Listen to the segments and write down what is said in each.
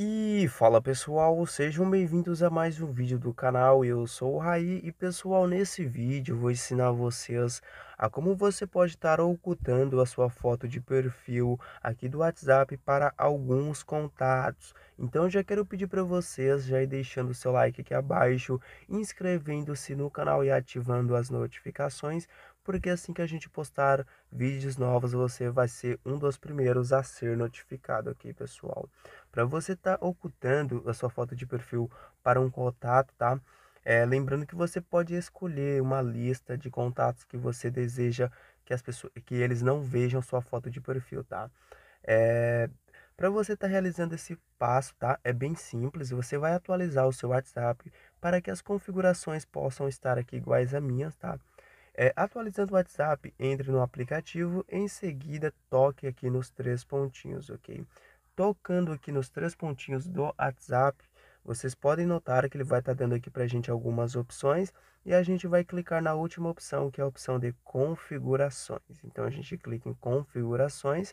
E fala pessoal, sejam bem-vindos a mais um vídeo do canal, eu sou o Raí e pessoal, nesse vídeo vou ensinar vocês a como você pode estar ocultando a sua foto de perfil aqui do WhatsApp para alguns contatos. Então já quero pedir para vocês já ir deixando o seu like aqui abaixo, inscrevendo-se no canal e ativando as notificações porque assim que a gente postar vídeos novos, você vai ser um dos primeiros a ser notificado, aqui pessoal? Para você estar tá ocultando a sua foto de perfil para um contato, tá? É, lembrando que você pode escolher uma lista de contatos que você deseja que as pessoas, que eles não vejam sua foto de perfil, tá? É, para você estar tá realizando esse passo, tá? É bem simples. Você vai atualizar o seu WhatsApp para que as configurações possam estar aqui iguais a minhas, tá? É, atualizando o WhatsApp, entre no aplicativo, em seguida toque aqui nos três pontinhos, ok? Tocando aqui nos três pontinhos do WhatsApp, vocês podem notar que ele vai estar tá dando aqui para a gente algumas opções e a gente vai clicar na última opção, que é a opção de configurações. Então a gente clica em configurações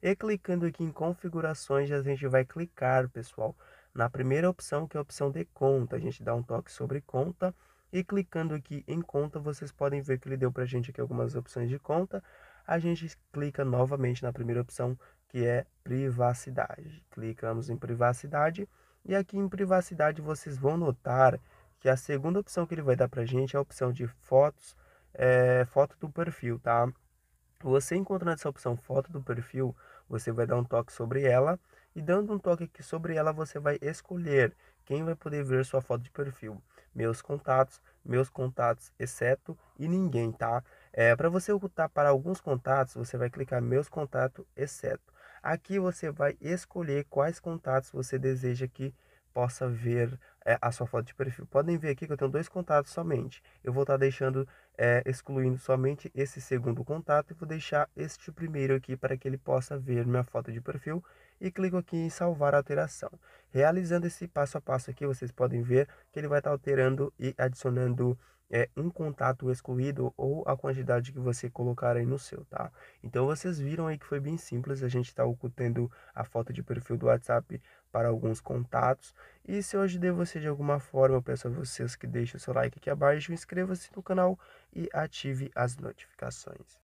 e clicando aqui em configurações a gente vai clicar, pessoal, na primeira opção, que é a opção de conta. A gente dá um toque sobre conta e clicando aqui em conta, vocês podem ver que ele deu para a gente aqui algumas opções de conta. A gente clica novamente na primeira opção, que é privacidade. Clicamos em privacidade. E aqui em privacidade, vocês vão notar que a segunda opção que ele vai dar para a gente é a opção de fotos, é, foto do perfil, tá? Você encontrando essa opção foto do perfil, você vai dar um toque sobre ela e dando um toque aqui sobre ela, você vai escolher quem vai poder ver sua foto de perfil meus contatos, meus contatos, exceto e ninguém, tá? É, para você ocultar para alguns contatos, você vai clicar meus contatos, exceto. Aqui você vai escolher quais contatos você deseja que possa ver é, a sua foto de perfil. Podem ver aqui que eu tenho dois contatos somente. Eu vou estar tá deixando, é, excluindo somente esse segundo contato e vou deixar este primeiro aqui para que ele possa ver minha foto de perfil e clico aqui em salvar a alteração. Realizando esse passo a passo aqui, vocês podem ver que ele vai estar tá alterando e adicionando é um contato excluído ou a quantidade que você colocar aí no seu, tá? Então vocês viram aí que foi bem simples, a gente está ocultando a foto de perfil do WhatsApp para alguns contatos. E se eu ajudei você de alguma forma, eu peço a vocês que deixem o seu like aqui abaixo, inscreva-se no canal e ative as notificações.